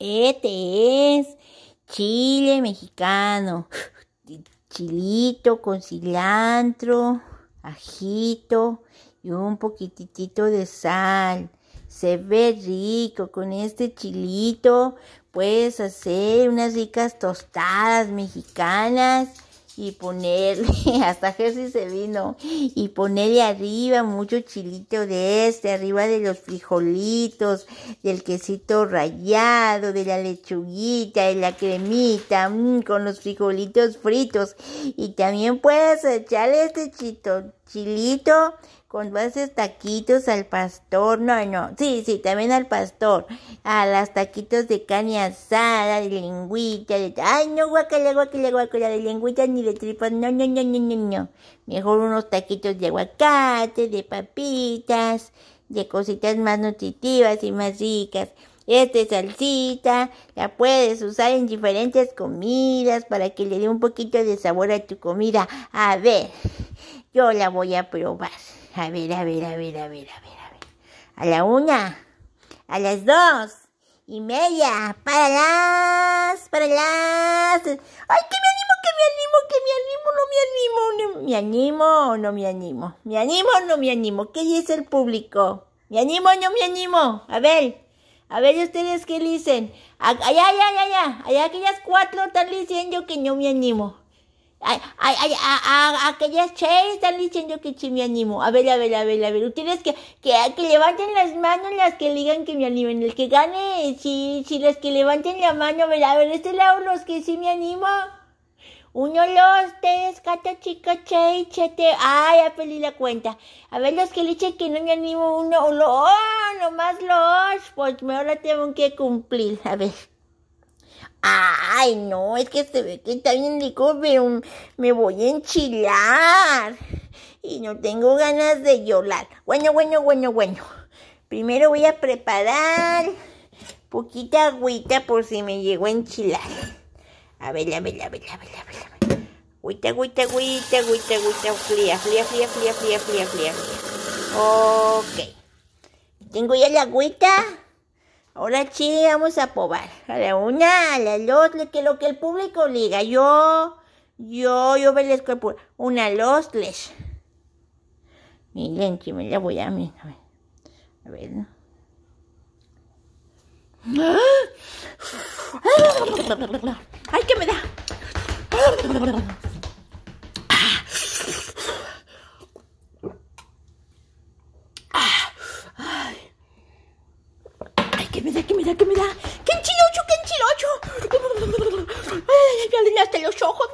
Este es chile mexicano. Chilito con cilantro, ajito y un poquitito de sal. Se ve rico con este chilito. Puedes hacer unas ricas tostadas mexicanas y ponerle, hasta Jersey se vino, y ponerle arriba mucho chilito de este, arriba de los frijolitos, del quesito rallado, de la lechuguita, de la cremita, mm, con los frijolitos fritos. Y también puedes echarle este chito, chilito cuando haces taquitos al pastor, no, no, sí, sí, también al pastor, a las taquitos de carne asada, de lengüita, de, ay, no, guacala, guacala, guacala, de lengüita ni de tripas, no, no, no, no, no, no, mejor unos taquitos de aguacate, de papitas, de cositas más nutritivas y más ricas. Esta salsita la puedes usar en diferentes comidas para que le dé un poquito de sabor a tu comida. A ver, yo la voy a probar. A ver, a ver, a ver, a ver, a ver, a ver. A la una, a las dos y media. Para las, para las. ¡Ay, que me animo, que me animo, que me animo, no me animo! ¿Me animo o no me animo? ¿Me animo o no me animo? ¿Qué dice el público? ¿Me animo o no me animo? A ver. A ver, ¿ustedes qué dicen? ay, ay, ay, ay! aquellas cuatro están diciendo que no me animo. Ay, ay, ay, aquellas seis están diciendo que sí me animo. A ver, a ver, a ver, a ver. Ustedes que, que, levanten las manos las que digan que me animen. El que gane, si si las que levanten la mano. A ver, a ver, este lado los que sí me animo. Uno, los tres, cuatro, chico, Che siete. ¡Ay, ya perdí la cuenta. A ver, los que le dicen que no me animo. Uno, uno, oh, más, lo pues me ahora tengo que cumplir. A ver. Ay, no, es que se ve que está bien rico, pero um, me voy a enchilar. Y no tengo ganas de llorar. Bueno, bueno, bueno, bueno. Primero voy a preparar poquita agüita por si me llegó a enchilar. A ver, a ver, a ver, a ver, a ver. Agüita, agüita, agüita, agüita, agüita, fría, fría, fría, fría, fría, fría, fría. Ok. Tengo ya la agüita. Ahora sí, vamos a probar. A la una, a la dos, que lo que el público diga. Yo, yo, yo veo el público. Una, los tres. Miren, que me la voy a mí. A ver, a ver ¡Ah! ¡Ay, que me da! ¿Qué me da? ¿Qué me da? ¿Qué me da? ¡Qué enchilocho! ¡Qué enchilocho! ¡Ay, ya leñaste los ojos!